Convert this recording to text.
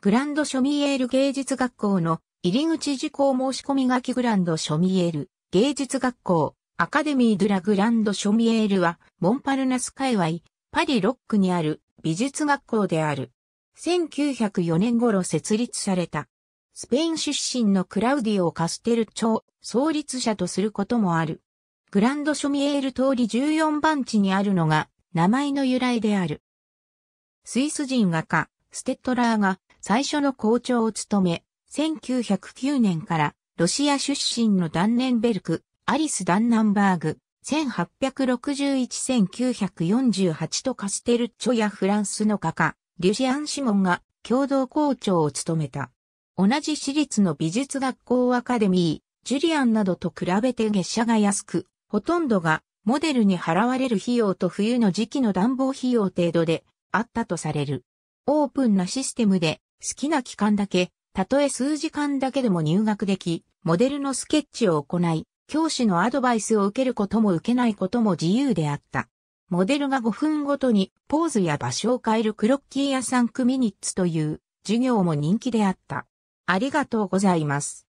グランドショミエール芸術学校の入り口事項申し込み書きグランドショミエール芸術学校アカデミー・ドゥ・ラ・グランド・ショミエールはモンパルナス界隈パリロックにある美術学校である。1904年頃設立された。スペイン出身のクラウディオ・カステル町創立者とすることもある。グランド・ショミエール通り14番地にあるのが名前の由来である。スイス人画家、ステットラーが最初の校長を務め、1909年からロシア出身のダンネンベルク、アリス・ダンナンバーグ、1861-1948とカステルチョやフランスの画家、リュシアン・シモンが共同校長を務めた。同じ私立の美術学校アカデミー、ジュリアンなどと比べて月謝が安く、ほとんどがモデルに払われる費用と冬の時期の暖房費用程度であったとされる。オープンなシステムで好きな期間だけ、たとえ数時間だけでも入学でき、モデルのスケッチを行い、教師のアドバイスを受けることも受けないことも自由であった。モデルが5分ごとにポーズや場所を変えるクロッキーやサンクミニッツという授業も人気であった。ありがとうございます。